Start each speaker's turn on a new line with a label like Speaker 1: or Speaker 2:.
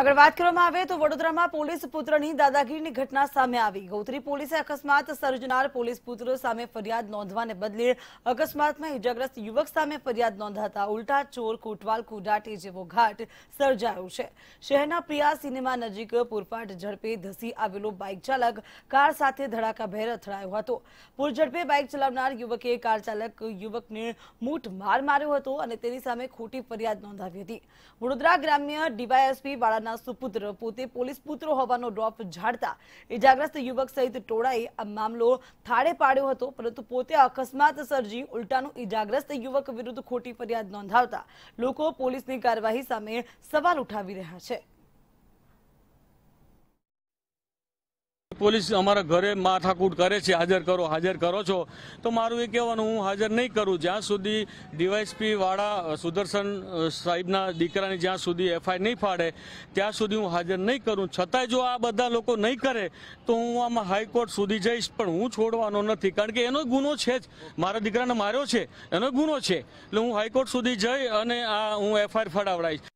Speaker 1: આગળ વાત કરવામાં આવે તો વડોદરામાં પોલીસ પુત્રની દાદાગીરીની ઘટના સામે આવી ગૌત્રી પોલીસે અકસ્માત સર્જનાર પોલીસ પુત્ર સામે ફરિયાદ નોંધવાને બદલે અકસ્માતમાં ઇજાગ્રસ્ત યુવક સામે ફરિયાદ નોંધાતા ઉલટા ચોર કોટવાલ કુડાટી જેવો ઘાટ સર્જાયો છે શહેરના પ્રિયા સિનેમા નજીક પૂરપાટ ઝડપે ધસી આવેલો બાઇક ચાલક કાર સાથે ધડાકાભેર અથડાયો હતો પૂરઝડપે બાઇક ચલાવનાર યુવકે કાર ચાલક યુવકને મૂઠ માર માર્યો હતો અને તેની સામે ખોટી ફરિયાદ નોંધાવી હતી વડોદરા ગ્રામ્ય ડીવાયએસપી બાળા પિતાના સુપુત્ર પોતે પોલીસ પુત્ર હોવાનો ડ્રોપ ઝાડતા ઇજાગ્રસ્ત યુવક સહિત ટોળાએ આ મામલો થાળે પાડ્યો હતો પરંતુ પોતે અકસ્માત સર્જી ઉલટાનું ઇજાગ્રસ્ત યુવક વિરુદ્ધ ખોટી ફરિયાદ નોંધાવતા લોકો પોલીસની કાર્યવાહી સામે સવાલ ઉઠાવી રહ્યા છે
Speaker 2: પોલીસ અમારા ઘરે માથાકૂટ કરે છે હાજર કરો હાજર કરો છો તો મારું એ કહેવાનું હું હાજર નહીં કરું જ્યાં સુધી ડીવાયસપી વાળા સુદર્શન સાહેબના દીકરાની જ્યાં સુધી એફઆઈ નહીં ફાડે ત્યાં સુધી હું હાજર નહીં કરું છતાંય જો આ બધા લોકો નહીં કરે તો હું આમાં હાઈકોર્ટ સુધી જઈશ પણ હું છોડવાનો નથી કારણ કે એનો ગુનો છે જ મારા દીકરાને માર્યો છે એનો ગુનો છે એટલે હું હાઈકોર્ટ સુધી જઈ અને આ હું એફઆઈઆર ફડાવડાવીશ